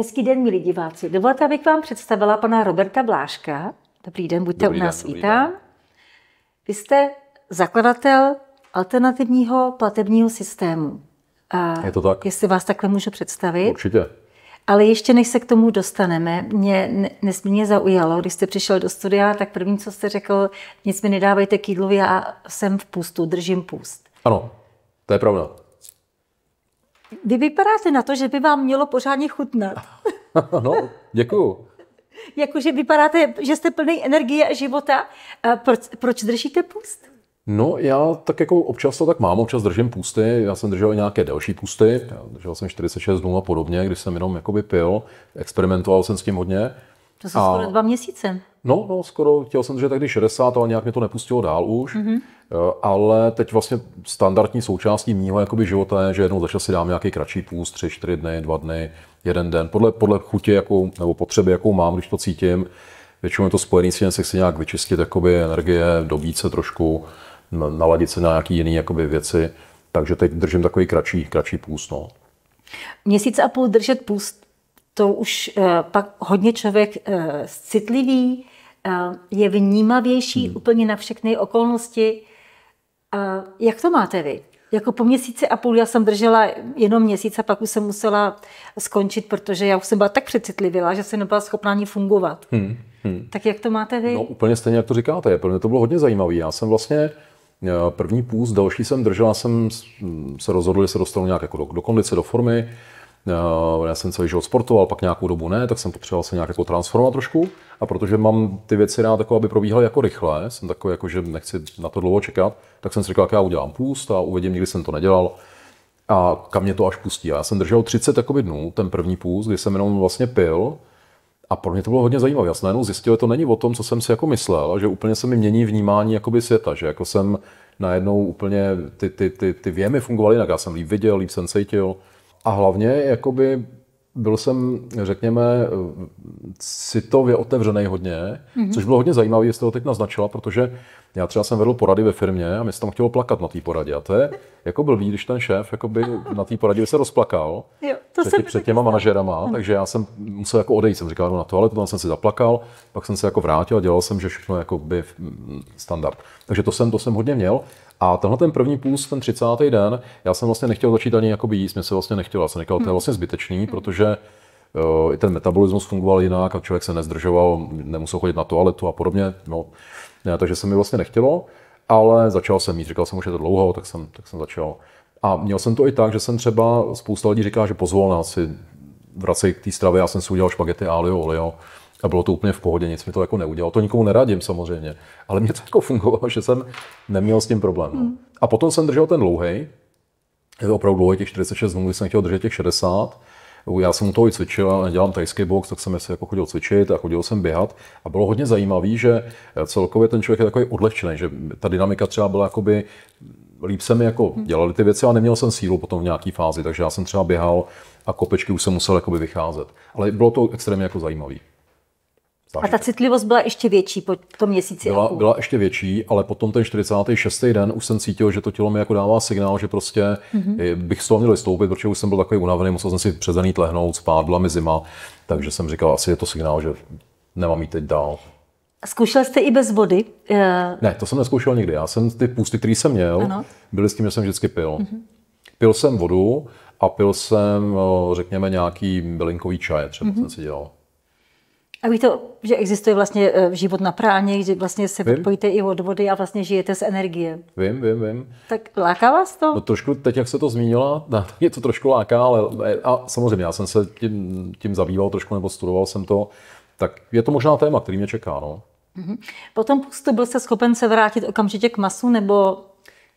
Hezký den, milí diváci. Dovolte, abych vám představila pana Roberta Bláška. Dobrý den, buďte dobrý u nás den, vítám. Vy jste zakladatel alternativního platebního systému. A Je to tak? Jestli vás takhle můžu představit. Určitě. Ale ještě než se k tomu dostaneme, mě nesmírně zaujalo, když jste přišel do studia, tak první, co jste řekl, nic mi nedávejte k jídlu, já jsem v pustu, držím pust. Ano, to je pravda. Vy vypadáte na to, že by vám mělo pořádně chutnat. no, děkuju. Jakože vypadáte, že jste plný energie a života. Proč, proč držíte půst? No, já tak jako občas to tak mám, občas držím pusty, já jsem držel i nějaké delší pusty, já držel jsem 46 dnů a podobně, když jsem jenom jakoby pil, experimentoval jsem s tím hodně. To jsou a... skoro dva měsíce. No, no, skoro. Chtěl jsem že tehdy 60, ale nějak mě to nepustilo dál už. Mm-hmm. Ale teď vlastně standardní součástí mýho jakoby, života je, že jednou začal si dám nějaký kratší půst, tři, čtyři dny, dva dny, jeden den. Podle, podle chutě jakou, nebo potřeby, jakou mám, když to cítím. Většinou je to spojený s tím, se chci nějak vyčistit jakoby, energie, dobít se trošku, naladit se na nějaký jiný jakoby, věci. Takže teď držím takový kratší, kratší půst. No. Měsíc a půl držet půst, to už eh, pak hodně člověk eh, citlivý, Eh, je vnímavější hmm. úplně na všechny okolnosti. Eh, jak to máte vy? Jako po měsíci a půl já jsem držela jenom měsíc a pak už jsem musela skončit, protože já už jsem byla tak přecitlivila, že jsem nebyla schopná ani fungovat. Hmm. Hmm. Tak jak to máte vy? No úplně stejně, jak to říkáte. Pro mě to bylo hodně zajímavé. Já jsem vlastně eh, první půl další jsem držela, jsem mm, se rozhodl, že se dostanu nějak jako do, do kondice, do formy. Eh, já jsem celý život sportoval, pak nějakou dobu ne, tak jsem potřeboval se nějak jako transformovat trošku. A protože mám ty věci rád jako, aby probíhaly jako rychle, jsem takový jako, že nechci na to dlouho čekat, tak jsem si říkal, jak já udělám půst a uvidím, nikdy jsem to nedělal a kam mě to až pustí. A já jsem držel 30 jakoby, dnů, ten první půst, kdy jsem jenom vlastně pil, a pro mě to bylo hodně zajímavé. Já jsem najednou zjistil, že to není o tom, co jsem si jako myslel, že úplně se mi mění vnímání jakoby světa, že jako jsem najednou úplně ty, ty, ty, ty věmy fungovaly jinak. Já jsem líp viděl, líp jsem cítil a hlavně jakoby byl jsem, řekněme, citově otevřený hodně, mm-hmm. což bylo hodně zajímavé, jestli to teď naznačila, protože já třeba jsem vedl porady ve firmě a mě se tam chtělo plakat na té poradě. A to je jako byl když ten šéf jakoby, na té poradě se rozplakal jo, to před, tě, před těma manažerama, hmm. takže já jsem musel jako odejít. Jsem říkal, na to, ale tam jsem si zaplakal, pak jsem se jako vrátil a dělal jsem, že všechno je by standard. Takže to jsem, to jsem hodně měl. A tenhle ten první puls, ten 30. den, já jsem vlastně nechtěl začít ani jakoby jíst, mě se vlastně nechtěl. Já jsem říkal, to je hmm. vlastně zbytečný, hmm. protože eh, i ten metabolismus fungoval jinak a člověk se nezdržoval, nemusel chodit na toaletu a podobně. No. Ne, takže se mi vlastně nechtělo, ale začal jsem jíst. Říkal jsem, že je to dlouho, tak jsem, tak jsem začal. A měl jsem to i tak, že jsem třeba, spousta lidí říká, že pozvolna si vracej k té stravě, já jsem si udělal špagety alio olio, a bylo to úplně v pohodě, nic mi to jako neudělalo. To nikomu neradím samozřejmě, ale mě to jako fungovalo, že jsem neměl s tím problém. Hmm. A potom jsem držel ten dlouhý, je to opravdu dlouhý, těch 46 dnů, jsem chtěl držet těch 60. Já jsem u toho i cvičil, ale dělám tajský box, tak jsem se jako chodil cvičit a chodil jsem běhat. A bylo hodně zajímavé, že celkově ten člověk je takový odlehčený, že ta dynamika třeba byla jakoby líp se mi jako dělali ty věci, ale neměl jsem sílu potom v nějaký fázi, takže já jsem třeba běhal a kopečky už jsem musel jakoby vycházet. Ale bylo to extrémně jako zajímavé. Zážitek. A ta citlivost byla ještě větší po tom měsíci byla, a půl. Byla ještě větší, ale potom ten 46. den už jsem cítil, že to tělo mi jako dává signál, že prostě mm-hmm. bych z toho měl stoupit, protože už jsem byl takový unavený, musel jsem si přezaný tlehnout, byla mi zima, takže jsem říkal, asi je to signál, že nemám jít teď dál. Zkoušel jste i bez vody? Eh, ne, to jsem neskoušel nikdy. Já jsem ty půsty, které jsem měl, ano. byly s tím, že jsem vždycky pil. Mm-hmm. Pil jsem vodu a pil jsem, řekněme, nějaký bylinkový čaj, třeba mm-hmm. jsem si dělal. A víte, že existuje vlastně eh, život na práně, že vlastně se vím. odpojíte i od vody a vlastně žijete z energie. Vím, vím, vím. Tak láká vás to? No trošku, teď jak se to zmínila, je to trošku láká, ale eh, a samozřejmě já jsem se tím, tím zabýval trošku nebo studoval jsem to, tak je to možná téma, který mě čeká, no. Mhm. Potom pustu byl se schopen se vrátit okamžitě k masu, nebo...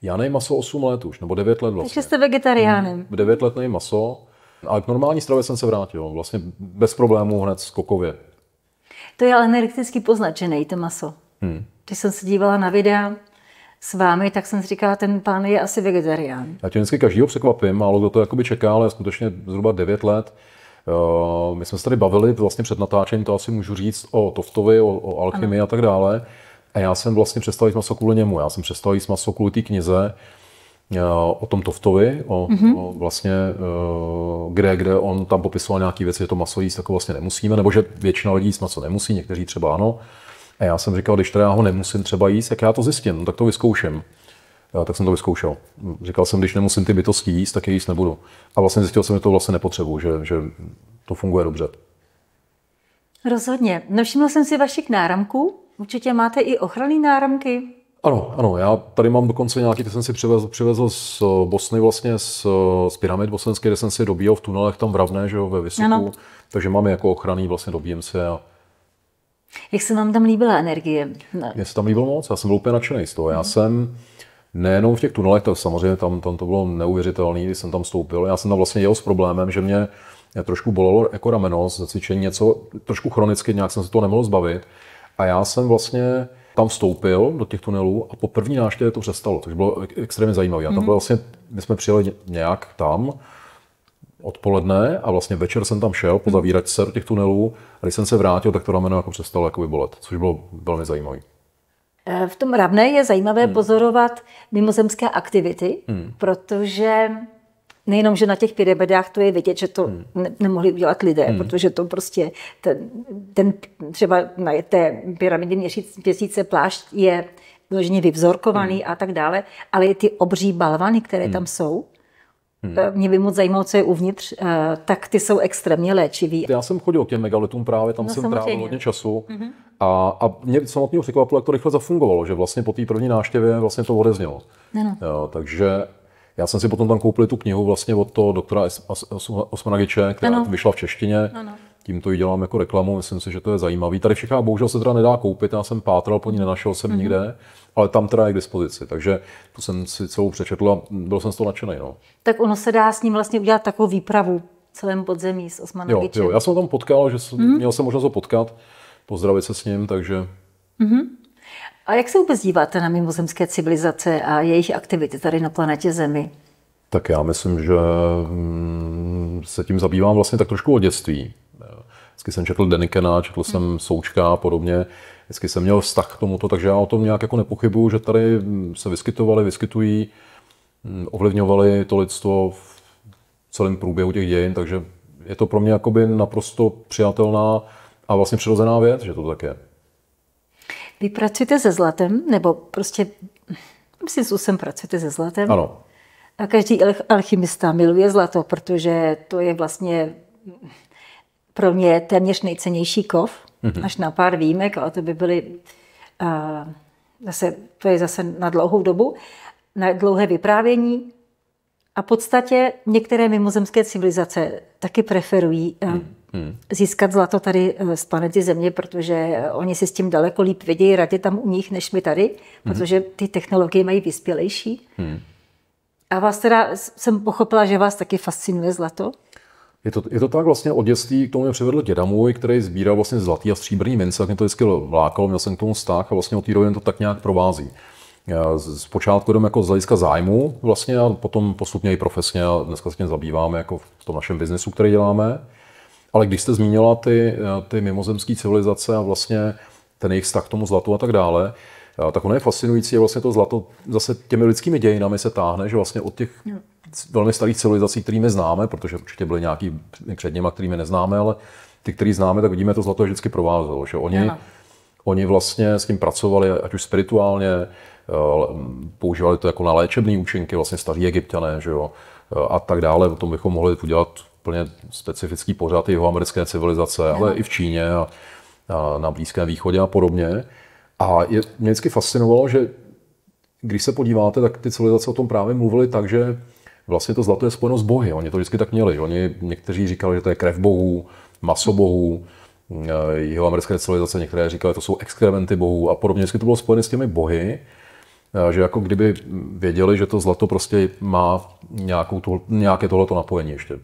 Já nejím maso 8 let už, nebo 9 let vlastně. Takže jste vegetariánem. Hmm, 9 let nejím maso, ale k normální stravě jsem se vrátil, vlastně bez problémů hned skokově. To je ale energeticky poznačené to maso. Hmm. Když jsem se dívala na videa s vámi, tak jsem si říkala, ten pán je asi vegetarián. Já tě vždycky každýho překvapím, málo kdo to jakoby čeká, ale skutečně zhruba 9 let Uh, my jsme se tady bavili vlastně před natáčením, to asi můžu říct, o Toftovi, o, o alchymii a tak dále. A já jsem vlastně přestal jíst maso kvůli němu. Já jsem přestal jíst maso kvůli té knize. Eh, o tom Toftovi, o, mm-hmm. o vlastně, eh, kde, kde on tam popisoval nějaké věci, že to maso jíst jako vlastně nemusíme, nebo že většina lidí jíst maso nemusí, někteří třeba ano. A já jsem říkal, když teda já ho nemusím třeba jíst, jak já to zjistím, no, tak to vyzkouším. Já, eh, tak jsem to vyzkoušel. Hm, říkal jsem, když nemusím ty bytosti jíst, tak je jíst nebudu. A vlastně zjistil jsem, že to vlastně nepotřebuju, že, že to funguje dobře. Rozhodně. Nevšiml jsem si vašich náramků. Určitě máte i ochranné náramky. Ano, ano, já tady mám dokonce nějaký, ty jsem si přivezl, přivezl z eh, Bosny vlastně, z, eh, z pyramid bosenské, kde jsem si dobíjel v tunelech tam v Ravné, že jo, ve Vysoku, ano. takže mám je jako ochranný, vlastně dobíjem se a jak se vám tam líbila energie? No. Mně se tam líbilo moc, já jsem byl úplně nadšený z toho. Já hmm. jsem nejenom v těch tunelech, to samozřejmě tam, tam to bylo neuvěřitelné, když jsem tam stoupil. Já jsem tam vlastně jel s problémem, že mě trošku bolelo jako rameno zacvičení něco trošku chronicky, nějak jsem se toho nemohl zbavit. A já jsem vlastně tam vstoupil do těch tunelů a po první návštěvě to přestalo, což bylo extrémně zajímavé. A tam mm-hmm. vlastně, my jsme přijeli nějak tam odpoledne a vlastně večer jsem tam šel po mhm. zavíračce do těch tunelů a když jsem se vrátil, tak to rameno jako přestalo jakoby bolet, což bylo velmi zajímavé. E, v tom Ravné je zajímavé hmm. pozorovat mimozemské aktivity, hmm. protože nejenom, že na těch pyramidách to je vidět, že to hmm. ne- nemohli udělat lidé, hmm. protože to prostě ten, ten třeba na té pyramidě měsíc, měsíce plášť je vloženě vyvzorkovaný hmm. a tak dále, ale i ty obří balvany, které hmm. tam jsou, Hmm. Eh, mě by moc zajímalo, co je uvnitř, eh, tak ty jsou extrémně léčivý. Já jsem chodil k těm megalitům právě, tam no, jsem trávil hodně času mm-hmm. a, a mě samotného překvapilo, jak to rychle zafungovalo, že vlastně po té první náštěvě vlastně to odeznělo. No, no. Jo, takže já jsem si potom tam koupil tu knihu vlastně od toho doktora Osmanagiče, která ano. vyšla v češtině. Ano. Tím to ji dělám jako reklamu, myslím si, že to je zajímavý. Tady všechno bohužel se teda nedá koupit, já jsem pátral po ní, nenašel jsem mm-hmm. nikde, ale tam teda je k dispozici, takže tu jsem si celou přečetl a byl jsem z toho nadšený. No. Tak ono se dá s ním vlastně udělat takovou výpravu celém podzemí s Osmanagičem. Jo, jo, já jsem tam potkal, že jsem, mm-hmm. měl jsem možnost ho potkat, pozdravit se s ním, takže... Mm-hmm. A jak se vůbec díváte na mimozemské civilizace a jejich aktivity tady na planetě Zemi? Tak já myslím, že mm, se tím zabývám vlastně tak trošku od dětství. Vždycky jsem četl Denikena, četl hmm. jsem Součka a podobně. Vždycky jsem měl vztah k tomuto, takže já o tom nějak jako nepochybuju, že tady mm, se vyskytovali, vyskytují, mm, ovlivňovali to lidstvo v celém průběhu těch dějin, takže je to pro mě jakoby naprosto přijatelná a vlastně přirozená věc, že to tak je. Vy pracujete se zlatem, nebo prostě si s úsem pracujete se zlatem? Ano. A každý alchymista miluje zlato, protože to je vlastně pro mě téměř nejcennější kov, mm-hmm. až na pár výjimek, ale to by byly, a, zase, to je zase na dlouhou dobu, na dlouhé vyprávění, a v podstatě některé mimozemské civilizace taky preferují eh, hmm. Hmm. získat zlato tady eh, z planety Země, protože eh, oni si s tím daleko líp vědějí radě tam u nich, než my tady, hmm. protože ty technologie mají vyspělejší. Hmm. A vás teda jsem pochopila, že vás taky fascinuje zlato? Je to, je to tak vlastně od dětství, k tomu mě přivedl děda můj, který sbíral vlastně zlatý a stříbrný mince, tak mě to vždycky lákalo, měl jsem k tomu vztah a vlastně od té doby to tak nějak provází zpočátku jdeme jako z hlediska zájmu vlastně a potom postupně i profesně a dneska se tím zabýváme jako v tom našem biznesu, který děláme. Ale když jste zmínila ty, ty mimozemské civilizace a vlastně ten jejich vztah k tomu zlatu a tak dále, tak ono je fascinující, je vlastně to zlato zase těmi lidskými dějinami se táhne, že vlastně od těch velmi starých civilizací, kterými známe, protože určitě byly nějaký před nimi, kterými neznáme, ale ty, který známe, tak vidíme, to zlato vždycky provázelo. Že oni, ano. oni vlastně s tím pracovali, ať už spirituálně, Mm, používali to jako na léčebné účinky, vlastně staří egyptiané, že jo, e, a tak dále. O tom bychom mohli udělat úplně specifický pořád jeho americké civilizace, ale i v Číně a, a na Blízkém východě a podobně. A je, mě vždycky fascinovalo, že když se podíváte, tak ty civilizace o tom právě mluvili tak, že vlastně to zlato je spojeno s bohy. Oni to vždycky tak měli. Oni někteří říkali, že to je krev bohů, maso bohů, e, jeho americké civilizace některé říkali, že to jsou exkrementy bohů a podobně. Vždycky to bylo spojené s těmi bohy. Eh, že jako kdyby věděli, že to zlato prostě má nějakou to, nějaké tohleto napojení ještě.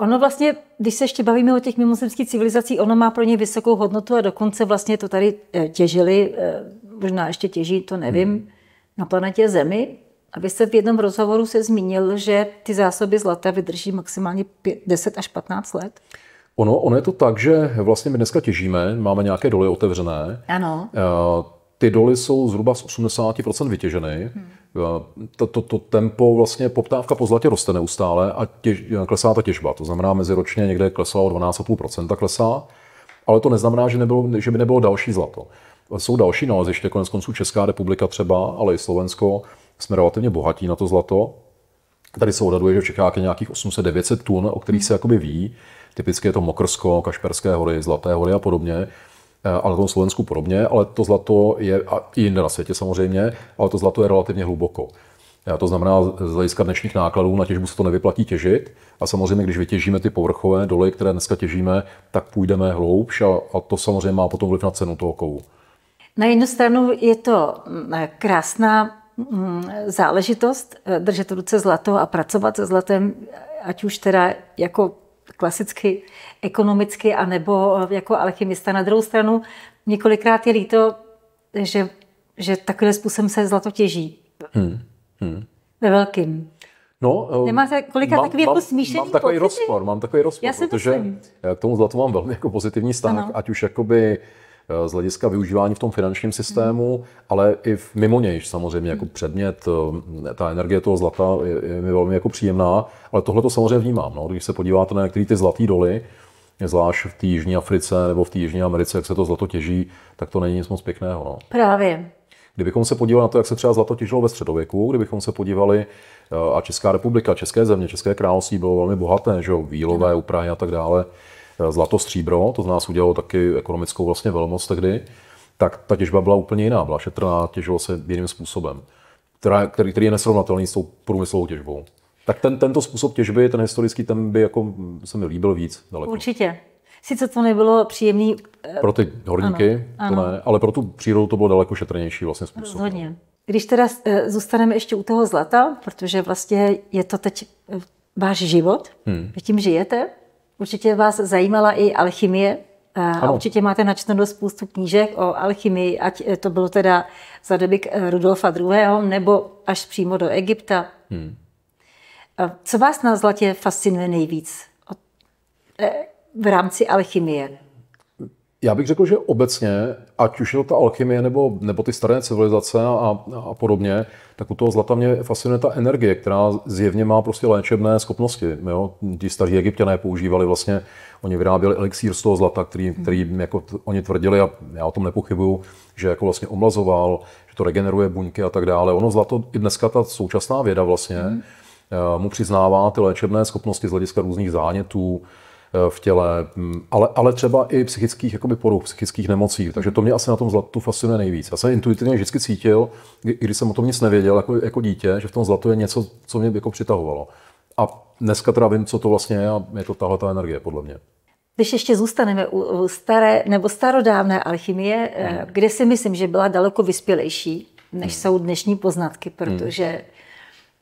Ono vlastně, když se ještě bavíme o těch mimozemských civilizací, ono má pro ně vysokou hodnotu a dokonce vlastně to tady eh, těžili, eh, možná ještě těží, to nevím, hmm. na planetě Zemi. A vy jste v jednom rozhovoru se zmínil, že ty zásoby zlata vydrží maximálně 5, 10 až 15 let. Ono, ono je to tak, že vlastně my dneska těžíme, máme nějaké doly otevřené. Ano. Uh, ty doly jsou zhruba z 80% vytěženy. Hmm. To, to, to tempo, vlastně poptávka po zlatě roste neustále a těž, klesá ta těžba. To znamená, meziročně někde klesá o 12,5% klesá, ale to neznamená, že, nebylo, že by nebylo další zlato. Jsou další naleziště, konec konců Česká republika třeba, ale i Slovensko, jsme relativně bohatí na to zlato. Tady se odhaduje, že v Čechách je nějakých 800-900 tun, o kterých hmm. se jakoby ví. Typicky je to Mokrsko, Kašperské hory, Zlaté hory a podobně. Eh, a na tom Slovensku podobně, ale to zlato je, a i jinde na světě samozřejmě, ale to zlato je relativně hluboko. Eh, to znamená, z hlediska dnešních nákladů na těžbu se to nevyplatí těžit. A samozřejmě, když vytěžíme ty povrchové doly, které dneska těžíme, tak půjdeme hloubš a, a to samozřejmě má potom vliv na cenu toho kovu. Na jednu stranu je to mm, eh, krásná mm, záležitost držet v ruce zlato a pracovat se zlatem, ať už teda jako klasicky ekonomicky, anebo eh, jako alchymista. Na druhou stranu, několikrát je líto, že, že takovým způsobem se zlato těží. Hmm. Hmm. Ve velkým. No, eh, Nemáte kolika mám, takový jako mám, jako smíšený mám takový pocity? rozpor, mám takový rozpor, Já protože k tomu zlatu mám velmi jako pozitivní vztah, ať už jakoby Eh, z hlediska využívání v tom finančním systému, hmm. ale i v, mimo něj, samozřejmě jako mm-hmm. předmět, eh, ta energie toho zlata je, je mi velmi jako příjemná, ale tohle to samozřejmě vnímám. No. Když se podíváte na některé ty zlaté doly, zvlášť v té Jižní Africe nebo v té Jižní Americe, jak se to zlato těží, tak to není nic moc pěkného. No. Právě. Kdybychom se podívali na to, jak se třeba zlato těžilo ve středověku, kdybychom se podívali, eh, a Česká republika, České země, České království bylo velmi bohaté, že jo, výlové u a tak dále, Eh, zlato, stříbro, to z nás udělalo taky ekonomickou vlastně velmoc tehdy, tak ta těžba byla úplně jiná, byla šetrná, těžilo se jiným způsobem, která, který, který je nesrovnatelný s tou průmyslovou těžbou. Tak ten, tento způsob těžby, ten historický, ten by jako se mi líbil víc. Daleko. Určitě. Sice to nebylo příjemný... Eh, pro ty horníky, ano, to ano. ne, ale pro tu přírodu to bylo daleko šetrnější vlastně způsob. No. Rozhodně. Když teda eh, zůstaneme ještě u toho zlata, protože vlastně je to teď váš život, hmm. tím žijete, Určitě vás zajímala i alchymie. Eh, a určitě máte načtenou spoustu knížek o alchymii, ať eh, to bylo teda za doby eh, Rudolfa II. nebo až přímo do Egypta. Hmm. Co vás na zlatě fascinuje nejvíc v rámci alchymie? Já bych řekl, že obecně, ať už je to ta alchymie nebo, nebo ty staré civilizace a, a podobně, tak u toho zlata mě fascinuje ta energie, která zjevně má prostě léčebné schopnosti. Jo? Ti staří egyptěné používali vlastně, oni vyráběli elixír z toho zlata, který, hmm. který jako t- oni tvrdili, a já o tom nepochybuju, že jako vlastně omlazoval, že to regeneruje buňky a tak dále. Ono zlato, i dneska ta současná věda vlastně, mm. mu přiznává ty léčebné schopnosti z hlediska různých zánětů, v těle, mm, ale, ale třeba i psychických jakoby, poruch, psychických nemocí. Takže to mě asi na tom zlatu fascinuje nejvíc. Já jsem intuitivně vždycky cítil, když jsem o tom nic nevěděl jako, jako dítě, že v tom zlatu je něco, co mě jako přitahovalo. A dneska teda vím, co to vlastně je a je to tahle ta energie, podle mě. Když ještě zůstaneme u staré nebo starodávné alchymie, eh, hmm. kde si myslím, že byla daleko vyspělejší, než hmm. jsou dnešní poznatky, protože hmm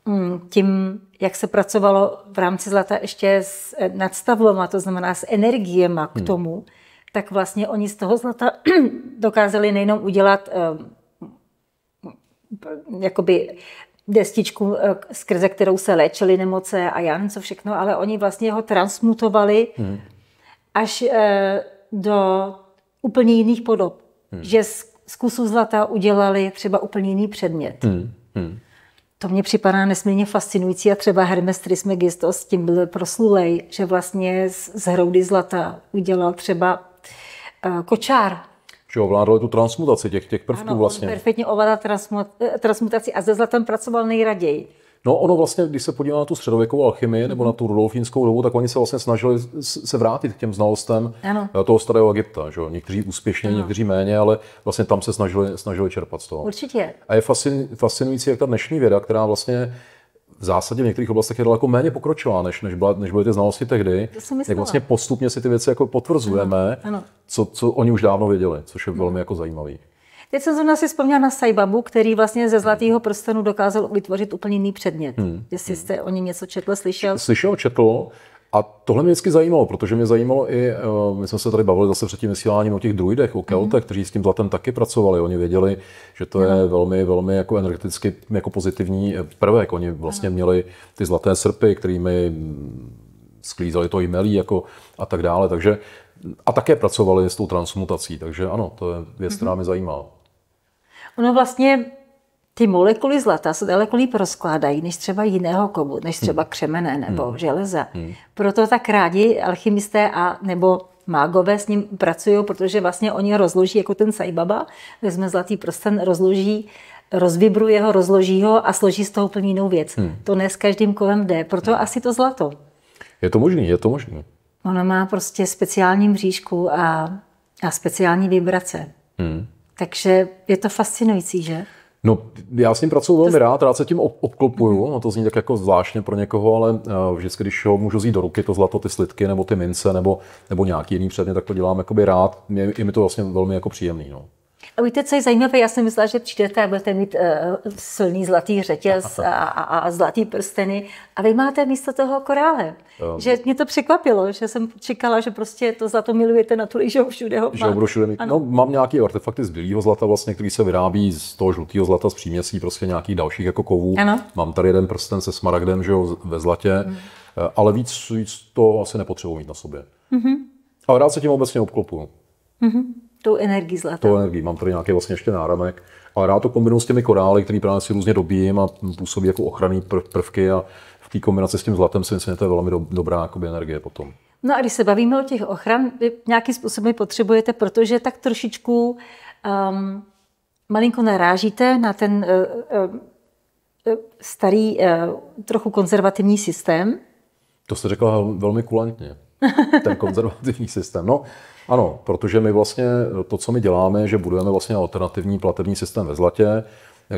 Mm, tím, jak se pracovalo v rámci zlata ještě s eh, a to znamená s energiema k hmm. tomu, hmm. tak vlastně oni z toho zlata dokázali nejenom udělat eh, jakoby destičku, eh, skrze kterou se léčily nemoce a já co všechno, ale oni vlastně ho transmutovali hmm. až do úplně jiných podob. Hmm. Že z, z kusu zlata udělali třeba úplně jiný předmět. Hmm. Hmm to mě připadá nesmírně fascinující a třeba Hermes s tím byl proslulej, že vlastně z, hroudy zlata udělal třeba eh, kočár. Že ovládal tu transmutaci těch, těch prvků ano, vlastně. Ano, perfektně ovládal eh, transmutaci a ze zlatem pracoval nejraději. No ono vlastně, když se podívá na tu středověkou alchymii nebo na mhm. tu rudolfínskou dobu, tak oni se vlastně snažili se vrátit k těm znalostem ano. Eh, toho starého Egypta. Že? Někteří úspěšně, ano. někteří méně, ale vlastně tam se snažili, snažili čerpat z toho. Určitě. A je fascinující, jak ta dnešní věda, která vlastně v zásadě v některých oblastech je daleko méně pokročilá, než, než, byla, než byly ty znalosti tehdy. jak vlastně postupně si ty věci jako potvrzujeme, ano, ano. Co, co oni už dávno věděli, což je no. velmi jako zajímavé. Teď jsem zrovna si vzpomněla na Saibabu, který vlastně ze Zlatého prstenu dokázal vytvořit úplně jiný předmět. Hmm, hmm. Jestli jste o něm něco četl, slyšel? Slyšel, četl. A tohle mě vždycky zajímalo, protože mě zajímalo i, eh, my jsme se tady bavili zase před tím vysíláním o těch druidech, o keltech, mm-hmm. kteří s tím zlatem taky pracovali. Oni věděli, že to je mm-hmm. velmi, velmi jako energeticky jako pozitivní eh, prvek. Oni vlastně mm-hmm. měli ty zlaté srpy, kterými mm, sklízeli to jmelí jako a tak dále. Takže, a také pracovali s tou transmutací, takže ano, to je věc, která mhm. mě zajímá ono vlastně ty molekuly zlata se daleko líp rozkládají než třeba jiného kovu, než hmm. třeba křemene nebo hmm. železa. Hmm. Proto tak rádi alchymisté a nebo mágové s ním pracují, protože vlastně oni rozloží, jako ten Saibaba, vezme zlatý prsten, rozloží, rozvibruje ho, rozloží ho a složí z toho úplně jinou věc. Hmm. To ne s každým kovem jde, proto hmm. asi to zlato. Je to možný, je to možný. Ono má prostě speciální mřížku a, a speciální vibrace. Hmm. Takže je to fascinující, že? No, já s ním pracuji velmi to... rád, rád se tím obklopuju, no to zní tak jako zvláštně pro někoho, ale eh, vždycky, když ho můžu vzít do ruky, to zlato, ty slitky, nebo ty mince, nebo, nebo nějaký jiný předmět, tak to dělám jakoby rád, je, je mi to vlastně velmi jako příjemný, no. A víte, co je zajímavé, já jsem myslela, že přijdete a budete mít uh, silný zlatý řetěz a, a, a zlatý prsteny a vy máte místo toho korále. Um. Že mě to překvapilo, že jsem čekala, že prostě to zlato milujete na tu že všude ho Že ho všude mít. No, mám nějaké artefakty z bílého zlata, vlastně, který se vyrábí z toho žlutého zlata, z příměsí, prostě nějakých dalších jako kovů. Ano. Mám tady jeden prsten se smaragdem, že jo, ve zlatě, hmm. ale víc, víc to asi nepotřebuji mít na sobě. Mm-hmm. Ale rád se tím obecně obklopuju. Mm-hmm tou energií zlatou. To energii, mám tady nějaký vlastně ještě náramek, A rád to kombinuji s těmi korály, které právě si různě dobíjím a působí jako ochranný prvky a v té kombinaci s tím zlatem si myslím, že to je velmi dobrá jakoby, energie potom. No a když se bavíme o těch ochran, vy nějakým způsobem potřebujete, protože tak trošičku um, malinko narážíte na ten uh, uh, starý, uh, trochu konzervativní systém. To jste řekla velmi kulantně, ten konzervativní systém. No, ano, protože my vlastně to, co my děláme, že budujeme vlastně alternativní platební systém ve zlatě,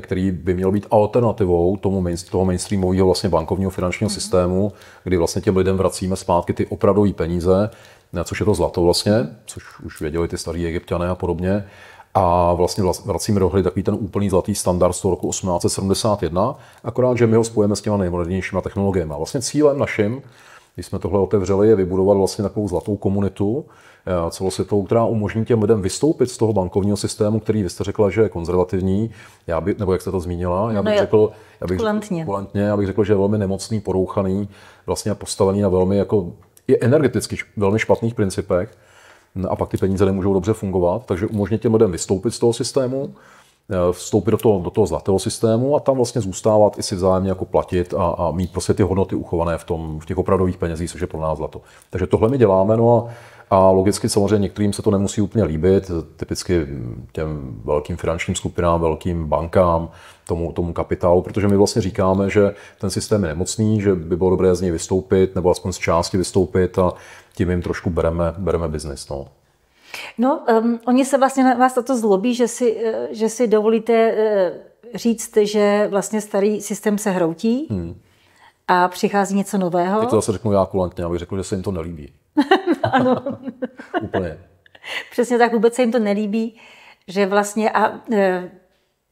který by měl být alternativou tomu toho mainstreamového vlastně bankovního finančního mm-hmm. systému, kdy vlastně těm lidem vracíme zpátky ty opravdové peníze, což je to zlato vlastně, což už věděli ty starí egyptiané a podobně. A vlastně vracíme dohromady takový ten úplný zlatý standard z toho roku 1871, akorát, že my ho spojíme s těma nejmodernějšíma technologiemi. A vlastně cílem naším, když jsme tohle otevřeli, je vybudovat vlastně takovou zlatou komunitu, Eh, celosvětovou, která umožní těm lidem vystoupit z toho bankovního systému, který vy jste řekla, že je konzervativní, já by, nebo jak jste to zmínila, já no bych no řekl, já bych, kulantně. Kulantně, já bych řekl, že je velmi nemocný, porouchaný, vlastně postavený na velmi jako je energeticky velmi špatných principech no a pak ty peníze nemůžou dobře fungovat, takže umožnit těm lidem vystoupit z toho systému, eh, vstoupit do toho, do toho zlatého systému a tam vlastně zůstávat i si vzájemně jako platit a, a mít prostě ty hodnoty uchované v, tom, v těch opravdových penězích, což je pro nás zlato. Takže tohle my děláme, no a a logicky samozřejmě některým se to nemusí úplně líbit, typicky těm velkým finančním skupinám, velkým bankám, tomu, tomu kapitálu, protože my vlastně říkáme, že ten systém je nemocný, že by bylo dobré z něj vystoupit, nebo aspoň z části vystoupit a tím jim trošku bereme, bereme biznis. No. No, um, oni se vlastně na vás za to zlobí, že si, eh, že si dovolíte eh, říct, že vlastně starý systém se hroutí. Hmm a přichází něco nového. Teď to zase řeknu já kulantně, abych řekl, že se jim to nelíbí. ano. Úplně. Přesně tak, vůbec se jim to nelíbí, že vlastně a e,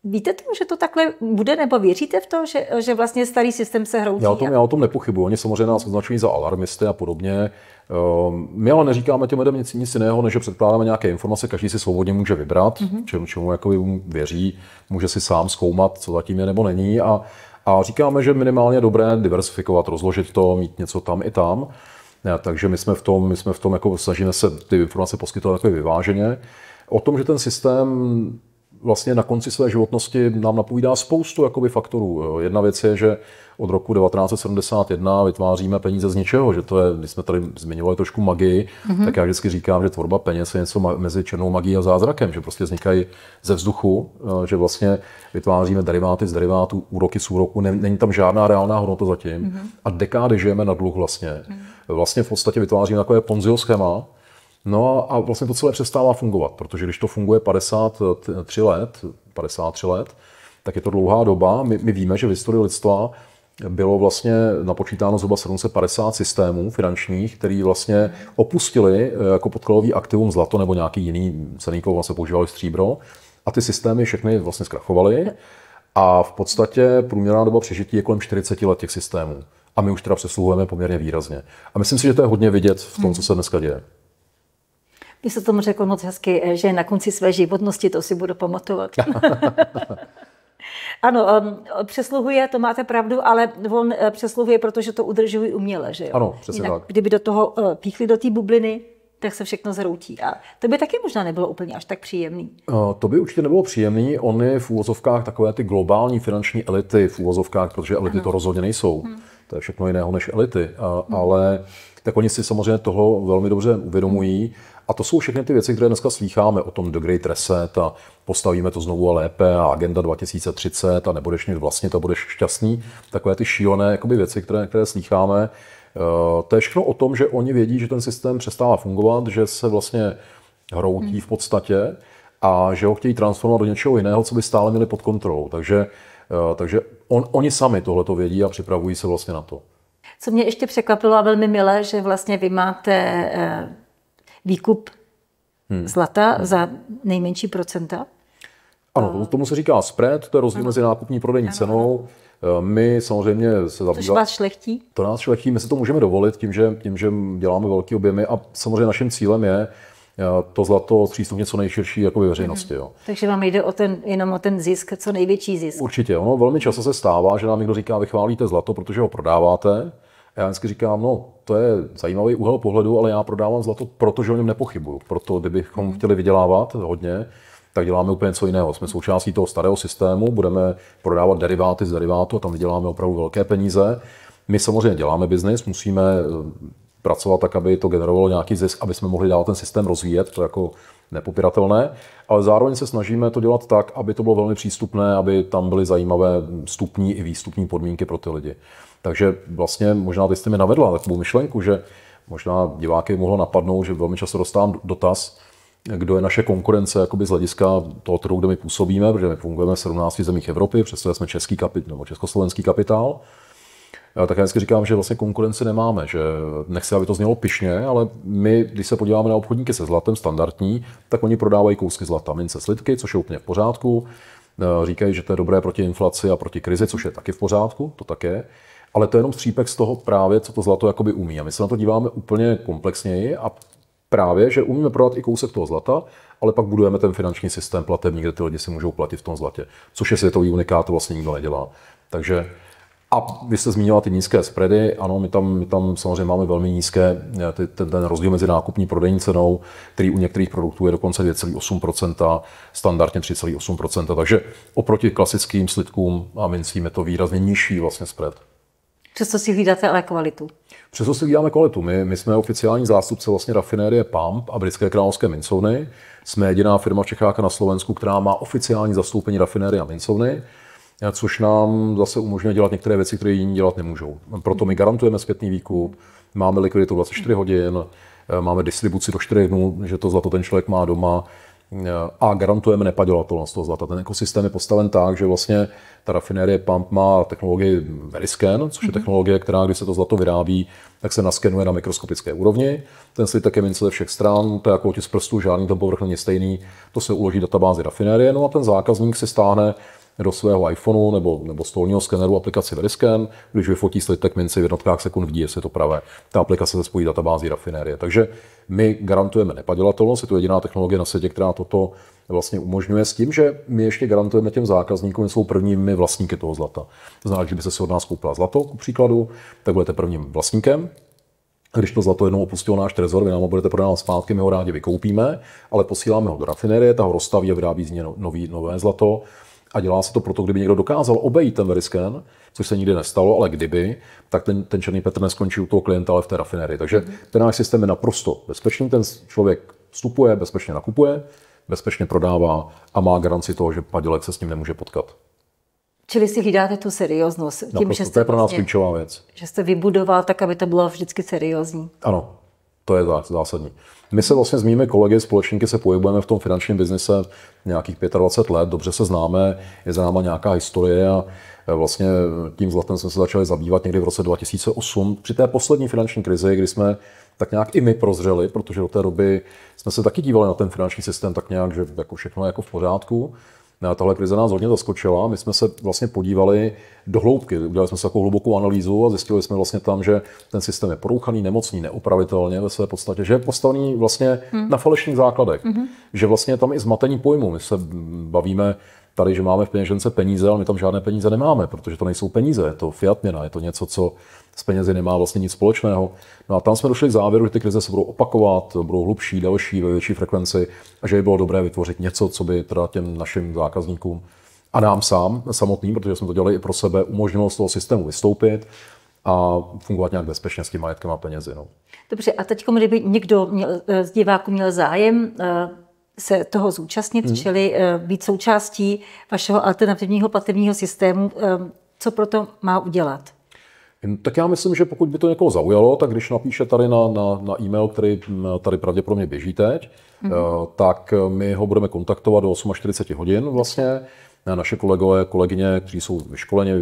víte tomu, že to takhle bude, nebo věříte v to, že, že vlastně starý systém se hroutí? Já o tom, a... já o tom nepochybuji. Oni samozřejmě nás označují za alarmisty a podobně. Ehm, my ale neříkáme těm lidem nic, nic jiného, než že předkládáme nějaké informace, každý si svobodně může vybrat, mm-hmm. čemu, čemu jakoby věří, může si sám zkoumat, co zatím je nebo není. A, a říkáme, že minimálně je dobré diversifikovat, rozložit to, mít něco tam i tam. Takže my jsme v tom, my jsme v tom jako snažíme se ty informace poskytovat jako vyváženě. O tom, že ten systém vlastně na konci své životnosti nám napovídá spoustu jakoby, faktorů. Jedna věc je, že od roku 1971 vytváříme peníze z ničeho, že to je, když jsme tady zmiňovali trošku magii, mm-hmm. tak já vždycky říkám, že tvorba peněz je něco mezi černou magií a zázrakem, že prostě vznikají ze vzduchu, že vlastně vytváříme deriváty z derivátů, úroky z úroku, není tam žádná reálná hodnota zatím mm-hmm. a dekády žijeme na dluh vlastně. Mm-hmm. Vlastně v podstatě vytváříme takové ponziho schéma, No a vlastně to celé přestává fungovat, protože když to funguje 53 let, 53 let, tak je to dlouhá doba. My, my víme, že v historii lidstva bylo vlastně napočítáno zhruba 750 systémů finančních, který vlastně opustili eh, jako podkladový aktivum zlato nebo nějaký jiný cený kov, vlastně používali stříbro. A ty systémy všechny vlastně zkrachovaly. A v podstatě průměrná doba přežití je kolem 40 let těch systémů. A my už teda přesluhujeme poměrně výrazně. A myslím si, že to je hodně vidět v tom, co se dneska děje. Ty se tomu řekl moc hezky, eh, že na konci své životnosti to si budu pamatovat. Ano, ehm, přesluhuje, to máte pravdu, ale on eh, přesluhuje, protože to udržují uměle, že jo? Ano, přesně Jinak, tak. Kdyby do toho eh, píchli do té bubliny, tak se všechno zhroutí. A to by taky možná nebylo úplně až tak příjemný. Eh, to by určitě nebylo příjemný. Ony v úvozovkách takové ty globální finanční elity v úvozovkách, protože elity ano. to rozhodně nejsou. Hmm. To je všechno jiného než elity. A, hmm. Ale tak oni si samozřejmě toho velmi dobře uvědomují. Hm. A to jsou všechny ty věci, které dneska slýcháme o tom The Great Reset a postavíme to znovu a lépe a Agenda 2030 a nebudeš mít vlastně, to budeš šťastný. Takové ty šílené jakoby, věci, které, které slýcháme. Eh, to je všechno o tom, že oni vědí, že ten systém přestává fungovat, že se vlastně hroutí mhm. v podstatě a že ho chtějí transformovat do něčeho jiného, co by stále měli pod kontrolou. Takže, eh, takže on, oni sami tohle to vědí a připravují se vlastně na to. Co mě ještě překvapilo a velmi milé, že vlastně vy máte eh, výkup hmm. zlata hmm. za nejmenší procenta. Ano, tomu se říká spread, to je rozdíl ano. mezi nákupní prodejní ano. cenou. Ano Eh, my samozřejmě se zabýváme. Což vás šlechtí? To nás šlechtí, my se to můžeme dovolit tím, že, tím, že děláme velké objemy a samozřejmě naším cílem je eh, to zlato přístupně co nejširší jako veřejnosti. Mhm. Jo. Takže vám jde o ten, jenom o ten zisk, co největší zisk. Určitě. Ono velmi často se stává, že nám někdo říká, vy chválíte zlato, protože ho prodáváte. Já vždycky říkám, no, to je zajímavý úhel pohledu, ale já prodávám zlato, protože o něm nepochybuju. Proto, kdybychom hmm. chtěli vydělávat hodně, tak děláme úplně něco jiného. Jsme součástí toho starého systému, budeme prodávat deriváty z derivátu a tam vyděláme opravdu velké peníze. My samozřejmě děláme biznis, musíme eh, pracovat tak, aby to generovalo nějaký zisk, aby jsme mohli dál ten systém rozvíjet, to je jako nepopiratelné, ale zároveň se snažíme to dělat tak, aby to bylo velmi přístupné, aby tam byly zajímavé stupní i výstupní podmínky pro ty lidi. Takže vlastně možná ty jste mi navedla takovou myšlenku, že možná diváky mohlo napadnout, že velmi často dostávám dotaz, kdo je naše konkurence jakoby z hlediska toho trhu, kde my působíme, protože my fungujeme v 17 zemích Evropy, přesto jsme český kapitál, nebo československý kapitál. Tak já vždycky říkám, že vlastně konkurenci nemáme, že nechci, aby to znělo pišně, ale my, když se podíváme na obchodníky se zlatem standardní, tak oni prodávají kousky zlata, mince slitky, což je úplně v pořádku. E, říkají, že to je dobré proti inflaci a proti krizi, což je taky v pořádku, to také. Ale to je jenom střípek z toho právě, co to zlato jakoby umí. A my se na to díváme úplně komplexněji a právě, že umíme prodat i kousek toho zlata, ale pak budujeme ten finanční systém platební, kde ty lidi si můžou platit v tom zlatě, což je světový unikát, to vlastně nikdo nedělá. Takže a vy jste zmínila ty nízké spready, ano, my tam, my tam samozřejmě máme velmi nízké, eh, ty, ten, ten rozdíl mezi nákupní prodejní cenou, který u některých produktů je dokonce 2,8%, standardně 3,8%, takže oproti klasickým slidkům a mincím je to výrazně nižší vlastně spread. Přesto si hlídáte ale kvalitu. Přesto si hlídáme kvalitu. My, my jsme oficiální zástupce vlastně rafinérie PAMP a britské královské mincovny. Jsme jediná firma v Čechách a na Slovensku, která má oficiální zastoupení rafinérie a mincovny eh, což nám zase umožňuje dělat některé věci, které jiní dělat nemůžou. Proto my garantujeme zpětný výkup, máme likviditu 24 hodin, eh, máme distribuci do 4 dnů, že to zlato ten člověk má doma, a garantujeme nepadělatelnost toho zlata. Ten ekosystém je postaven tak, že vlastně ta rafinérie PAMP má technologii Veriscan, což je mhm. technologie, která, když se to zlato vyrábí, tak se naskenuje na mikroskopické úrovni. Ten slitek je mince ze všech stran, to je jako otisk prstů, žádný ten povrch není stejný, to se uloží databázi rafinérie, no a ten zákazník si stáhne do svého iPhoneu nebo, nebo stolního skeneru aplikaci Veriscan. Když vyfotí tak minci v jednotkách sekund vidí, jestli je to pravé. Ta aplikace se spojí databází rafinérie. Takže my garantujeme nepadělatelnost, je to jediná technologie na světě, která toto vlastně umožňuje s tím, že my ještě garantujeme těm zákazníkům, že jsou prvními vlastníky toho zlata. To znamená, že by se si od nás koupila zlato, ku příkladu, tak budete prvním vlastníkem, když to zlato jednou opustilo náš trezor, vy nám ho budete prodávat zpátky, my ho rádi vykoupíme, ale posíláme ho do rafinerie, ta ho rozstaví a vyrábí z něj no-, nový, nové zlato a dělá se to proto, kdyby někdo dokázal obejít ten verisken, což se nikdy nestalo, ale kdyby, tak ten, ten černý Petr neskončí u toho klienta, ale v té rafinérii. Takže mhm. ten náš systém je naprosto bezpečný, ten člověk vstupuje, bezpečně nakupuje, bezpečně prodává a má garanci toho, že padělek se s ním nemůže potkat. Čili si hlídáte tu serióznost. Tím, že jste to je pro nás vlastně- klíčová věc. Že jste vybudoval tak, aby to bylo vždycky seriózní. Ano, to je zásadní. My se vlastně s mými kolegy, společníky se pohybujeme v tom finančním biznise nějakých 25 let, dobře se známe, je za náma nějaká historie a e, vlastně tím zlatem jsme se začali zabývat někdy v roce 2008 při té poslední finanční krizi, kdy jsme tak nějak i my prozřeli, protože do té doby jsme se taky dívali na ten finanční systém tak nějak, že jako všechno je jako v pořádku. Tahle krize nás hodně zaskočila. My jsme se vlastně podívali do hloubky. Udělali jsme se takovou hlubokou analýzu a zjistili jsme vlastně tam, že ten systém je porouchaný, nemocný, neopravitelně ve své podstatě, že je postavený vlastně hmm. na falešných základech. Hmm. Že vlastně tam i zmatení pojmu. My se bavíme tady, že máme v peněžence peníze, ale my tam žádné peníze nemáme, protože to nejsou peníze, je to fiat měna, je to něco, co s penězi nemá vlastně nic společného. No a tam jsme došli k závěru, že ty krize se budou opakovat, budou hlubší, další, ve větší frekvenci a že by bylo dobré vytvořit něco, co by teda těm našim zákazníkům a nám sám samotným, protože jsme to dělali i pro sebe, umožnilo z toho systému vystoupit a fungovat nějak bezpečně s tím majetkem a penězi. No. Dobře, a teď, kdyby někdo měl, eh, z diváků měl zájem, eh, se toho zúčastnit, hmm. čili eh, být součástí vašeho alternativního platebního systému. Eh, co proto má udělat? Tak já myslím, že pokud by to někoho zaujalo, tak když napíše tady na, na, na e-mail, který hm, tady pravděpodobně běží teď, hmm eh, tak my ho budeme kontaktovat do 48 hodin vlastně. Naše kolegové, kolegyně, kteří jsou vyškoleni,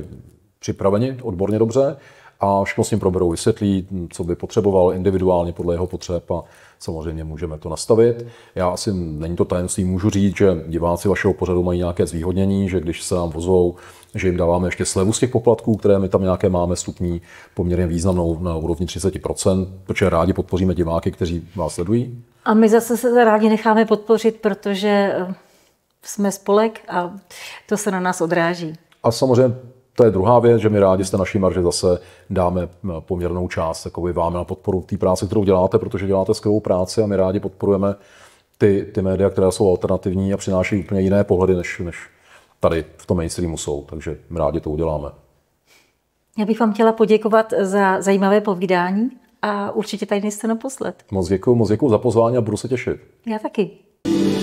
připraveni odborně dobře, a všechno s ním proberou, vysvětlí, co by potřeboval individuálně podle jeho potřeb a samozřejmě můžeme to nastavit. Já asi, není to tajemství, můžu říct, že diváci vašeho pořadu mají nějaké zvýhodnění, že když se nám vozou, že jim dáváme ještě slevu z těch poplatků, které my tam nějaké máme stupní poměrně významnou na úrovni 30%, protože rádi podpoříme diváky, kteří vás sledují. A my zase se rádi necháme podpořit, protože eh, jsme spolek a to se na nás odráží. A samozřejmě to je druhá věc, že my rádi jste naší marže zase dáme eh, poměrnou část jakoby vám na podporu té práce, kterou děláte, protože děláte skvělou práci a my rádi podporujeme ty, ty média, která jsou alternativní a přináší úplně jiné pohledy, než, než tady v tom mainstreamu jsou. Takže my rádi to uděláme. Já bych vám chtěla poděkovat za zajímavé povídání a určitě tady nejste naposled. Moc děkuji, moc děkuji za pozvání a budu se těšit. Já taky.